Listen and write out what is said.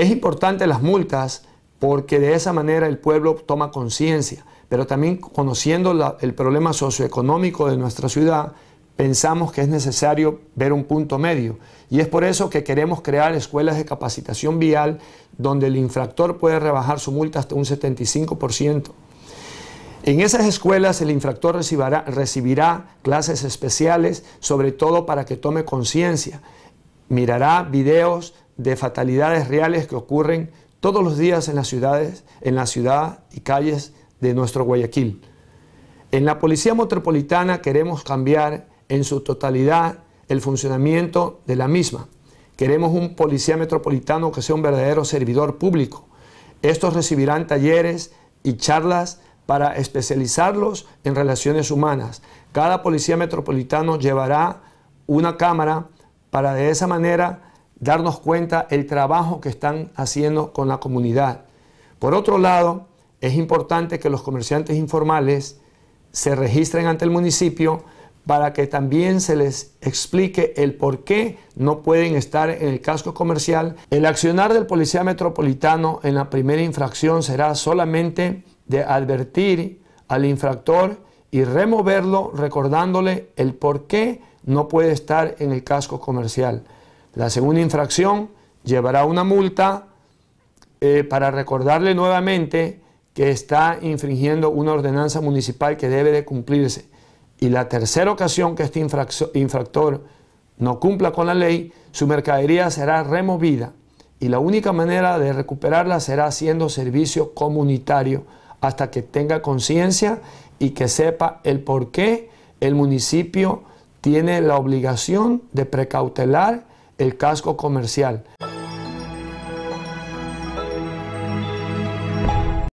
Es importante las multas porque de esa manera el pueblo toma conciencia, pero también conociendo el problema socioeconómico de nuestra ciudad, pensamos que es necesario ver un punto medio. Y es por eso que queremos crear escuelas de capacitación vial donde el infractor puede rebajar su multa hasta un 75%. En esas escuelas el infractor recibirá clases especiales, sobre todo para que tome conciencia. Mirará videos, de fatalidades reales que ocurren todos los días en las ciudades, en la ciudad y calles de nuestro Guayaquil. En la Policía Metropolitana queremos cambiar en su totalidad el funcionamiento de la misma. Queremos un policía metropolitano que sea un verdadero servidor público. Estos recibirán talleres y charlas para especializarlos en relaciones humanas. Cada policía metropolitano llevará una cámara para de esa manera darnos cuenta el trabajo que están haciendo con la comunidad. Por otro lado, es importante que los comerciantes informales se registren ante el municipio para que también se les explique el por qué no pueden estar en el casco comercial. El accionar del policía metropolitano en la primera infracción será solamente de advertir al infractor y removerlo recordándole el por qué no puede estar en el casco comercial. La segunda infracción llevará una multa eh, para recordarle nuevamente que está infringiendo una ordenanza municipal que debe de cumplirse. Y la tercera ocasión que este infractor no cumpla con la ley, su mercadería será removida y la única manera de recuperarla será haciendo servicio comunitario hasta que tenga conciencia y que sepa el por qué el municipio tiene la obligación de precautelar el casco comercial.